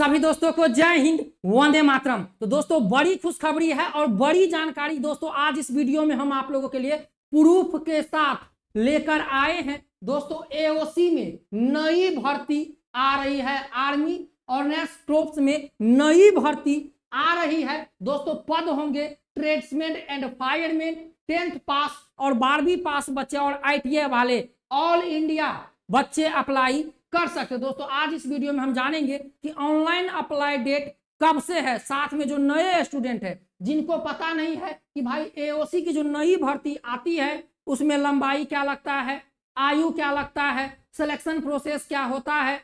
सभी दोस्तों को जय हिंद वंदे मातरम तो दोस्तों बड़ी खुशखबरी है और बड़ी जानकारी दोस्तों आज इस वीडियो में हम आप लोगों के लिए प्रूफ के साथ लेकर आए हैं दोस्तों एओसी में नई भर्ती आ रही है आर्मी और नेक्स्ट में नई भर्ती आ रही है दोस्तों पद होंगे tradesman and fireman tenth pass और बारहवीं पास बच्चे और आईटीए वाले ऑल इंडिया बच्चे अप्लाई कर सकते हैं दोस्तों आज इस वीडियो में हम जानेंगे कि ऑनलाइन अप्लाई डेट कब से है साथ में जो नए स्टूडेंट है जिनको पता नहीं है कि भाई एओसी की जो नई भर्ती आती है उसमें लंबाई क्या लगता है आयु क्या लगता है सिलेक्शन प्रोसेस क्या होता है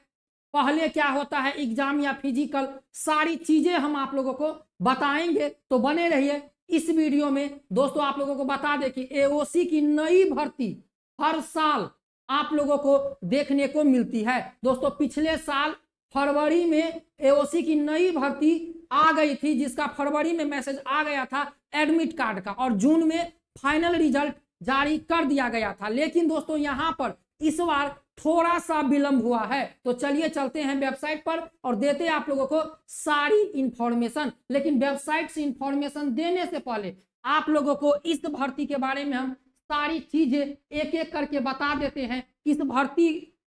पहले क्या होता है एग्जाम या फिजिकल सारी चीजें हम आप लोगों को बताएंगे तो बने रहिए इस वीडियो में दोस्तों आप लोगों को बता दें कि एओसी की नई भर्ती हर साल आप लोगों को देखने को मिलती है दोस्तों पिछले साल फरवरी में एओसी की नई भर्ती आ गई थी जिसका फरवरी में मैसेज आ गया था एडमिट कार्ड का और जून में फाइनल रिजल्ट जारी कर दिया गया था लेकिन दोस्तों यहाँ पर इस बार थोड़ा सा विलंब हुआ है तो चलिए चलते हैं वेबसाइट पर और देते हैं आप लोगों को सारी इंफॉर्मेशन लेकिन वेबसाइट से इंफॉर्मेशन देने से पहले आप लोगों को इस भर्ती के बारे में हम सारी चीजें एक एक करके बता देते हैं इस भर्ती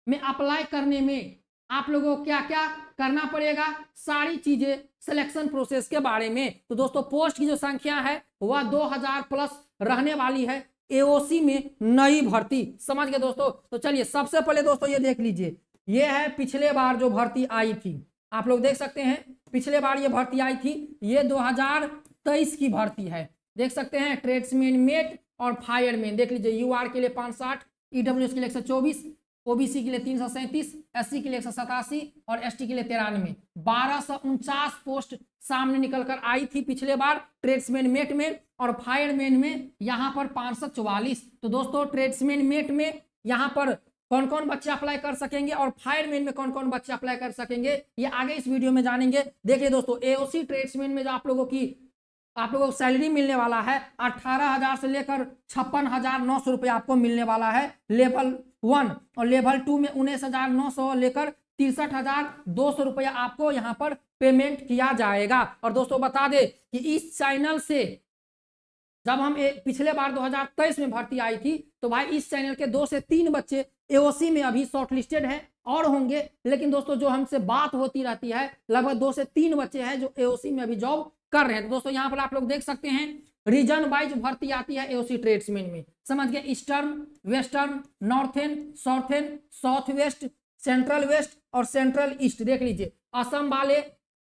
में अप्लाई करने में आप लोगों को क्या क्या करना पड़ेगा सारी चीजें सिलेक्शन प्रोसेस के बारे में तो दोस्तों पोस्ट की जो संख्या है वह 2000 प्लस रहने वाली है एओसी में नई भर्ती समझ गए दोस्तों तो चलिए सबसे पहले दोस्तों ये देख लीजिए ये है पिछले बार जो भर्ती आई थी आप लोग देख सकते हैं पिछले बार ये भर्ती आई थी ये दो की भर्ती है देख सकते हैं ट्रेड्समैन मेट और फायर में देख लीजिए यू के लिए पाँच साठ ई e के लिए एक ओबीसी के लिए तीन सौ सैंतीस एस के लिए एक सौ सतासी और एस के लिए तिरानवे बारह सौ उनचास पोस्ट सामने निकल कर आई थी पिछले बार ट्रेड्समैन मेट में और फायरमैन में यहाँ पर पाँच सौ चौवालीस तो दोस्तों ट्रेड्समैन मेट में यहाँ पर कौन कौन बच्चे अप्लाई कर सकेंगे और फायरमैन में कौन कौन बच्चे अप्लाई कर सकेंगे ये आगे इस वीडियो में जानेंगे देखिए दोस्तों एओसी ट्रेड्समैन में जो आप लोगों की आप लोगों को सैलरी मिलने वाला है अट्ठारह हजार से लेकर छप्पन हजार नौ सौ रुपये आपको मिलने वाला है लेवल वन और लेवल टू में उन्नीस हजार नौ सौ लेकर तिरसठ हजार दो सौ रुपया आपको यहाँ पर पेमेंट किया जाएगा और दोस्तों बता दे कि इस चैनल से जब हम पिछले बार 2023 में भर्ती आई थी तो भाई इस चैनल के दो से तीन बच्चे एओसी में अभी शॉर्टलिस्टेड हैं और होंगे लेकिन दोस्तों जो हमसे बात होती रहती है लगभग दो से तीन बच्चे हैं जो एओसी में अभी जॉब कर रहे हैं तो दोस्तों यहाँ पर आप लोग देख सकते हैं रीजन वाइज भर्ती आती है एओसी ट्रेड्समैन में समझ गए eastern western northern southern south west central west और सेंट्रल ईस्ट देख लीजिए असम वाले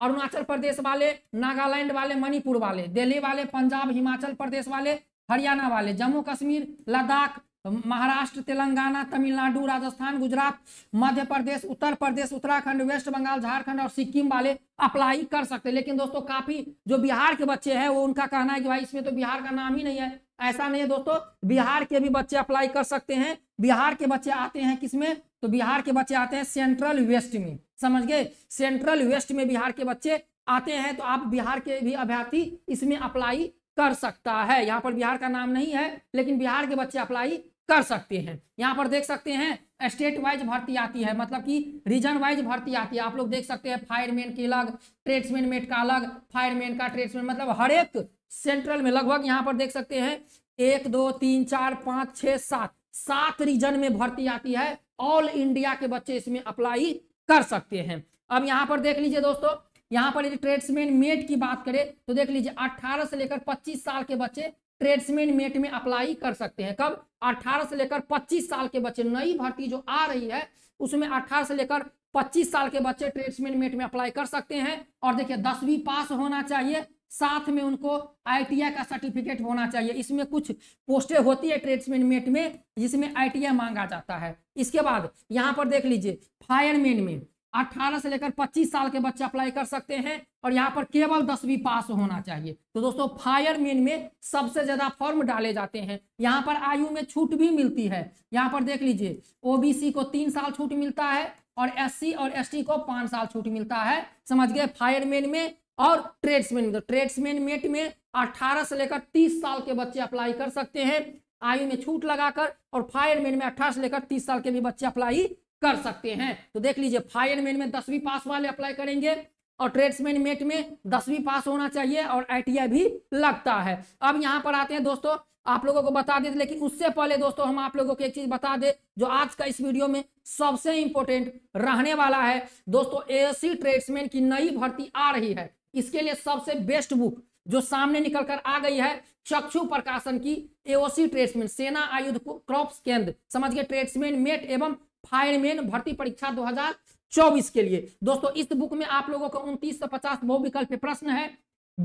अरुणाचल प्रदेश वाले नागालैंड वाले मणिपुर वाले दिल्ली वाले पंजाब हिमाचल प्रदेश वाले हरियाणा वाले जम्मू कश्मीर लद्दाख महाराष्ट्र तेलंगाना तमिलनाडु राजस्थान गुजरात मध्य प्रदेश उत्तर प्रदेश उत्तराखंड वेस्ट बंगाल झारखंड और सिक्किम वाले अप्लाई कर सकते हैं लेकिन दोस्तों काफी जो बिहार के बच्चे हैं वो उनका कहना है कि भाई इसमें तो बिहार का नाम ही नहीं है ऐसा नहीं है दोस्तों बिहार के भी बच्चे अप्लाई कर सकते हैं बिहार के बच्चे आते हैं किसमें तो बिहार के बच्चे आते हैं सेंट्रल वेस्ट में समझ गए सेंट्रल वेस्ट में बिहार के बच्चे आते हैं तो आप बिहार के भी अभ्यर्थी इसमें अप्लाई कर सकता है यहाँ पर बिहार का नाम नहीं है लेकिन बिहार के बच्चे अप्लाई कर सकते हैं यहाँ पर देख सकते हैं स्टेट वाइज भर्ती आती है मतलब कि रीजन वाइज भर्ती आती है आप लोग देख सकते हैं फायरमैन की अलग ट्रेड्समैन मेट का अलग फायरमैन का ट्रेड्समैन मतलब हर एक सेंट्रल में लगभग यहाँ पर देख सकते हैं एक दो तीन चार पाँच छः सात सात रीजन में भर्ती आती है ऑल इंडिया के बच्चे इसमें अप्लाई कर सकते हैं अब यहाँ पर देख लीजिए दोस्तों यहाँ पर यदि ट्रेड्समैन मेट की बात करें तो देख लीजिए 18 से लेकर 25 साल के बच्चे ट्रेड्समैन मेट में अप्लाई कर सकते हैं कब 18 से लेकर 25 साल के बच्चे नई भर्ती जो आ रही है उसमें 18 से लेकर 25 साल के बच्चे ट्रेड्समैन मेट में अप्लाई कर सकते हैं और देखिए दसवीं पास होना चाहिए साथ में उनको आई का सर्टिफिकेट होना चाहिए इसमें कुछ पोस्टें होती है ट्रेड्समैन मेट में जिसमें आई मांगा जाता है इसके बाद यहाँ पर देख लीजिए फायरमैन में 18 से लेकर 25 साल के बच्चे अप्लाई कर सकते हैं और यहाँ पर केवल दसवीं पास होना चाहिए तो दोस्तों फायर मेन में सबसे ज्यादा फॉर्म डाले जाते हैं यहाँ पर आयु में छूट भी मिलती है यहाँ पर देख लीजिए ओबीसी को तीन साल छूट मिलता है और एससी और एसटी को पांच साल छूट मिलता है समझ गए फायरमैन में और ट्रेड्समैन में ट्रेड्समैन मेट में अठारह से लेकर तीस साल के बच्चे अप्लाई कर सकते हैं आयु में छूट लगाकर और फायरमैन में अठारह से लेकर तीस साल के भी बच्चे अप्लाई कर सकते हैं तो देख लीजिए फायरमैन में दसवीं पास वाले अप्लाई करेंगे और ट्रेड्समैन मेट में दसवीं पास होना चाहिए और आई भी लगता है अब यहाँ पर आते हैं दोस्तों आप लोगों को बता दें लेकिन उससे पहले दोस्तों हम आप लोगों को एक चीज बता दें जो आज का इस वीडियो में सबसे इंपॉर्टेंट रहने वाला है दोस्तों एएससी ट्रेड्समैन की नई भर्ती आ रही है इसके लिए सबसे बेस्ट बुक जो सामने निकल कर आ गई है चक्षु प्रकाशन की एओसी ट्रेड्समैन सेना आयुध क्रॉप केंद्र समझ गए ट्रेड्समैन मेट एवं फायरमैन भर्ती परीक्षा 2024 के लिए दोस्तों इस बुक में आप लोगों को उनतीस से पचास बहुविकल्प प्रश्न है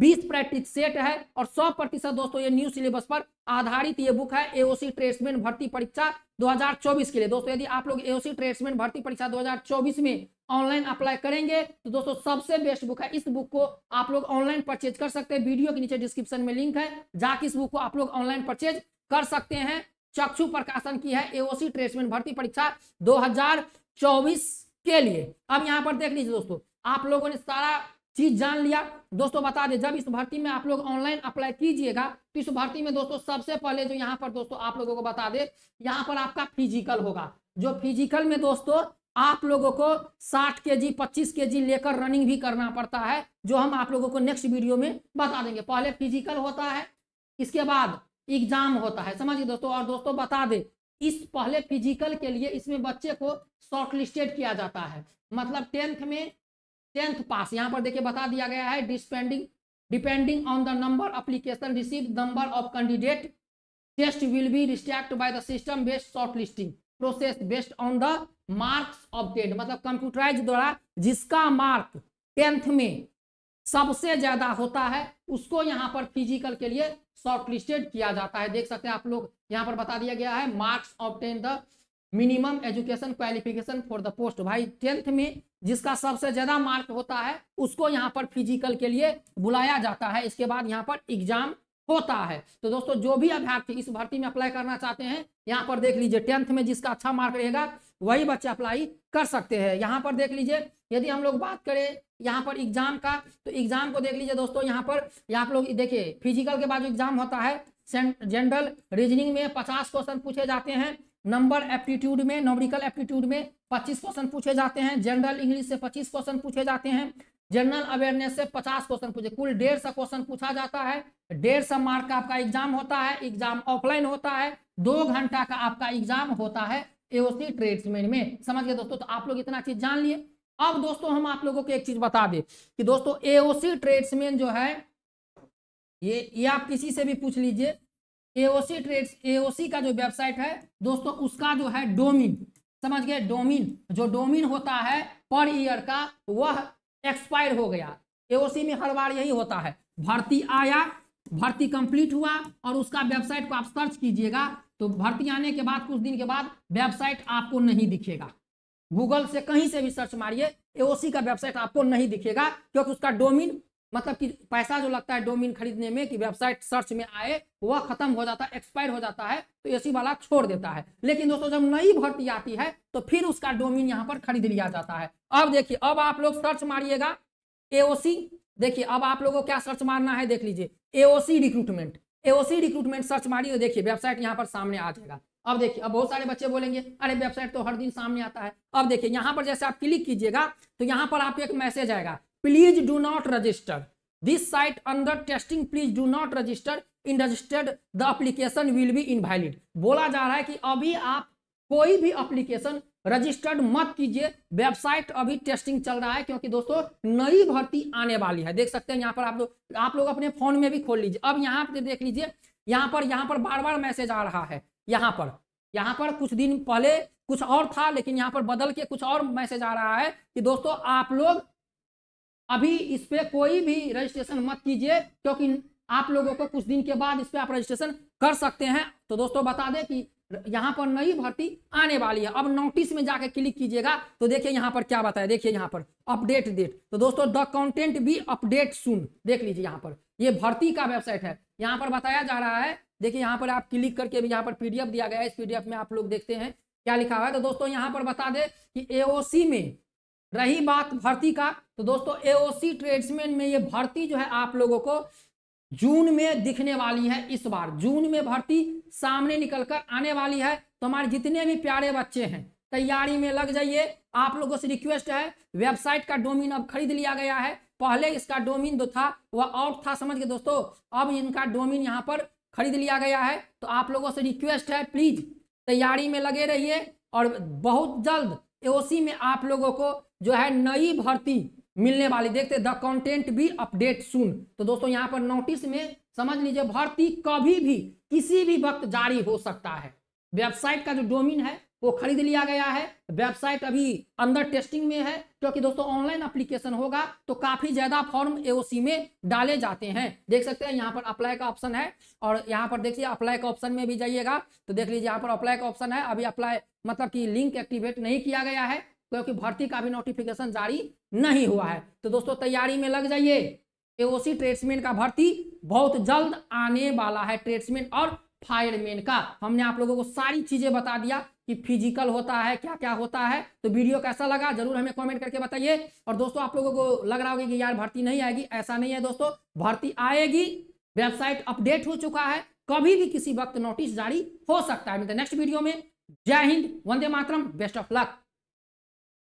बीस प्रैक्टिस सेट है और सौ प्रतिशत दोस्तों ये न्यू सिलेबस पर आधारित ये बुक है एओसी ट्रेड्समैन भर्ती परीक्षा 2024 के लिए दोस्तों यदि आप लोग एओसी ट्रेड्समैन भर्ती परीक्षा 2024 में ऑनलाइन अप्लाई करेंगे तो दोस्तों सबसे बेस्ट बुक है इस बुक को आप लोग ऑनलाइन परचेज कर सकते हैं वीडियो के नीचे डिस्क्रिप्शन में लिंक है जाके इस बुक को आप लोग ऑनलाइन परचेज कर सकते हैं चक्षु प्रकाशन की है एओसी ट्रेसमेंट भर्ती परीक्षा 2024 के लिए अब यहाँ पर देख लीजिए दोस्तों आप लोगों ने सारा चीज जान लिया दोस्तों बता दें जब इस भर्ती में आप लोग ऑनलाइन अप्लाई कीजिएगा तो इस भर्ती में दोस्तों सबसे पहले जो यहाँ पर दोस्तों आप लोगों को बता दे यहाँ पर आपका फिजिकल होगा जो फिजिकल में दोस्तों आप लोगों को 60 के जी पच्चीस के जी लेकर रनिंग भी करना पड़ता है जो हम आप लोगों को नेक्स्ट वीडियो में बता देंगे पहले फिजिकल होता है इसके बाद एग्जाम होता है समझिए दोस्तों और दोस्तों बता दे इस पहले फिजिकल के लिए इसमें बच्चे को शॉर्टलिस्टेड किया जाता है मतलब टेंथ में टेंथ पास यहाँ पर देखिए बता दिया गया है depending depending on the number application receive number of candidate test will be restrict by the system based short listing process based on the marks obtained मतलब कंप्यूटराइज द्वारा जिसका मार्क टेंथ में सबसे ज्यादा होता है उसको यहाँ पर फिजिकल के लिए शॉर्टलिस्टेड किया जाता है देख सकते हैं आप लोग यहाँ पर बता दिया गया है marks obtained the minimum education qualification for the post भाई टेंथ में जिसका सबसे ज्यादा मार्क होता है उसको यहाँ पर फिजिकल के लिए बुलाया जाता है इसके बाद यहाँ पर एग्जाम होता है तो दोस्तों जो भी अभ्यर्थी इस भर्ती में अप्लाई करना चाहते हैं यहाँ पर देख लीजिए टेंथ में जिसका अच्छा मार्क रहेगा वही बच्चे अप्लाई कर सकते हैं यहाँ पर देख लीजिए यदि हम लोग बात करें यहाँ पर एग्जाम का तो एग्जाम को देख लीजिए दोस्तों यहाँ पर आप लोग देखिए फिजिकल के बाद जो एग्जाम होता है जनरल रीजनिंग में पचास क्वेश्चन पूछे जाते हैं नंबर एप्टीट्यूड में नॉमरिकल एप्टीट्यूड में पच्चीस क्वेश्चन पूछे जाते हैं जनरल इंग्लिश से पच्चीस क्वेश्चन पूछे जाते हैं जनरल अवेयरनेस से पचास क्वेश्चन पूछे कुल डेढ़ सौ क्वेश्चन पूछा जाता है डेढ़ सौ मार्क का आपका एग्जाम होता है एग्जाम ऑफलाइन होता है दो घंटा का आपका एग्जाम होता है एओसी ट्रेड्समैन में समझ गए दोस्तों तो आप लोग इतना चीज जान लिए अब दोस्तों हम आप लोगों को एक चीज बता दें कि दोस्तों एओसी ट्रेड्समैन जो है ये ये आप किसी से भी पूछ लीजिए एओसी ट्रेड्स एओसी का जो वेबसाइट है दोस्तों उसका जो है डोमिन समझ गए डोमिन जो डोमिन होता है पर ईयर का वह एक्सपायर हो गया एओसी में हर बार यही होता है भर्ती आया भर्ती कंप्लीट हुआ और उसका वेबसाइट को आप सर्च कीजिएगा तो भर्ती आने के बाद कुछ दिन के बाद वेबसाइट आपको नहीं दिखेगा गूगल से कहीं से भी सर्च मारिए एओसी का वेबसाइट आपको नहीं दिखेगा क्योंकि उसका डोमिन मतलब कि पैसा जो लगता है डोमिन खरीदने में कि वेबसाइट सर्च में आए वह खत्म हो जाता है एक्सपायर हो जाता है तो एसी वाला छोड़ देता है लेकिन दोस्तों जब नई भर्ती आती है तो फिर उसका डोमिन यहाँ पर खरीद लिया जाता है अब देखिए अब आप लोग सर्च मारिएगा एओसी देखिए अब आप लोगों को क्या सर्च मारना है देख लीजिए AOC recruitment AOC recruitment search मारिए देखिए वेबसाइट यहाँ पर सामने आ जाएगा अब देखिए अब बहुत सारे बच्चे बोलेंगे अरे वेबसाइट तो हर दिन सामने आता है अब देखिए यहाँ पर जैसे आप क्लिक कीजिएगा तो यहाँ पर आपको एक मैसेज आएगा please do not register this site under testing please do not register in registered the application will be invalid बोला जा रहा है कि अभी आप कोई भी अप्लीकेशन रजिस्टर्ड मत कीजिए वेबसाइट अभी टेस्टिंग चल रहा है क्योंकि दोस्तों नई भर्ती आने वाली है देख सकते हैं यहाँ पर आप लोग आप लोग अपने फोन में भी खोल लीजिए अब यहाँ पे देख लीजिए यहाँ पर यहाँ पर बार बार मैसेज आ रहा है यहाँ पर यहाँ पर कुछ दिन पहले कुछ और था लेकिन यहाँ पर बदल के कुछ और मैसेज आ रहा है कि दोस्तों आप लोग अभी इस पर कोई भी रजिस्ट्रेशन मत कीजिए क्योंकि आप लोगों को कुछ दिन के बाद इस पर आप रजिस्ट्रेशन कर सकते हैं तो दोस्तों बता दें कि यहाँ पर नई भर्ती आने वाली है अब नोटिस में जाकर क्लिक कीजिएगा तो देखिए यहाँ पर क्या बताया देखिए यहाँ पर अपडेट डेट तो दोस्तों द कंटेंट बी अपडेट सुन देख लीजिए यहाँ पर ये भर्ती का वेबसाइट है यहाँ पर बताया जा रहा है देखिए यहाँ पर आप क्लिक करके भी यहाँ पर पीडीएफ दिया गया है इस पीडीएफ में आप लोग देखते हैं क्या लिखा हुआ है तो दोस्तों यहाँ पर बता दे कि एओसी में रही बात भर्ती का तो दोस्तों एओसी ट्रेड्समैन में ये भर्ती जो है आप लोगों को जून में दिखने वाली है इस बार जून में भर्ती सामने निकलकर आने वाली है तो हमारे जितने भी प्यारे बच्चे हैं तैयारी में लग जाइए आप लोगों से रिक्वेस्ट है वेबसाइट का डोमिन अब खरीद लिया गया है पहले इसका डोमिन जो था वह आउट था समझ के दोस्तों अब इनका डोमिन यहाँ पर खरीद लिया गया है तो आप लोगों से रिक्वेस्ट है प्लीज तैयारी में लगे रहिए और बहुत जल्द एओसी में आप लोगों को जो है नई भर्ती मिलने वाली देखते द कंटेंट भी अपडेट सुन तो दोस्तों यहाँ पर नोटिस में समझ लीजिए भर्ती कभी भी किसी भी वक्त जारी हो सकता है वेबसाइट का जो डोमिन है वो खरीद लिया गया है वेबसाइट अभी अंदर टेस्टिंग में है क्योंकि दोस्तों ऑनलाइन एप्लीकेशन होगा तो काफी ज्यादा फॉर्म एओसी में डाले जाते हैं देख सकते हैं यहाँ पर अप्लाई का ऑप्शन है और यहाँ पर देखिए अप्लाई का ऑप्शन में भी जाइएगा तो देख लीजिए यहाँ पर अप्लाई का ऑप्शन है अभी अप्लाई मतलब कि लिंक एक्टिवेट नहीं किया गया है क्योंकि भर्ती का भी नोटिफिकेशन जारी नहीं हुआ है तो दोस्तों तैयारी में लग जाइए एओसी ट्रेड्समैन का भर्ती बहुत जल्द आने वाला है ट्रेड्समैन और फायरमैन का हमने आप लोगों को सारी चीजें बता दिया कि फिजिकल होता है क्या क्या होता है तो वीडियो कैसा लगा जरूर हमें कमेंट करके बताइए और दोस्तों आप लोगों को लग रहा होगा कि यार भर्ती नहीं आएगी ऐसा नहीं है दोस्तों भर्ती आएगी वेबसाइट अपडेट हो चुका है कभी भी किसी वक्त नोटिस जारी हो सकता है नेक्स्ट वीडियो में Jai Hind Vande Mataram best of luck